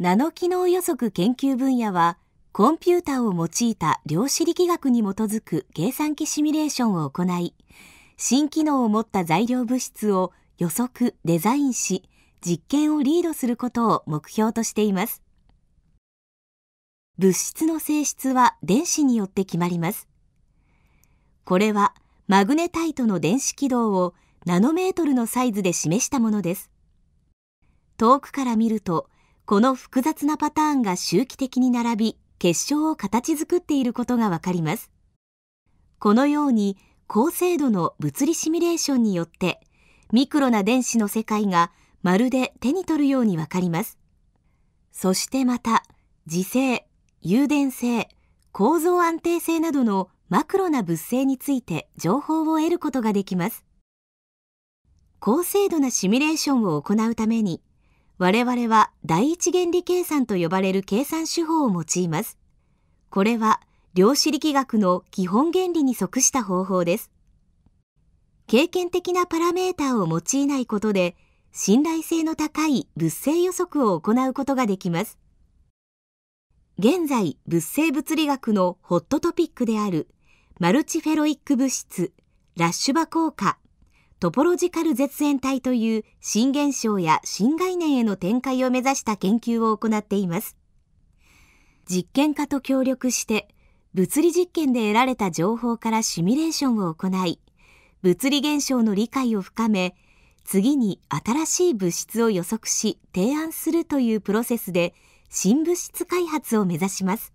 ナノ機能予測研究分野は、コンピューターを用いた量子力学に基づく計算機シミュレーションを行い、新機能を持った材料物質を予測、デザインし、実験をリードすることを目標としています。物質の性質は電子によって決まります。これはマグネタイトの電子軌道をナノメートルのサイズで示したものです。遠くから見るとこの複雑なパターンが周期的に並び結晶を形作っていることがわかりますこのように高精度の物理シミュレーションによってミクロな電子の世界がまるで手に取るようにわかりますそしてまた磁性誘電性構造安定性などのマクロな物性について情報を得ることができます高精度なシミュレーションを行うために我々は第一原理計算と呼ばれる計算手法を用います。これは量子力学の基本原理に即した方法です。経験的なパラメータを用いないことで信頼性の高い物性予測を行うことができます。現在、物性物理学のホットトピックであるマルチフェロイック物質、ラッシュバ効果トポロジカル絶縁体という新現象や新概念への展開を目指した研究を行っています。実験家と協力して物理実験で得られた情報からシミュレーションを行い物理現象の理解を深め次に新しい物質を予測し提案するというプロセスで新物質開発を目指します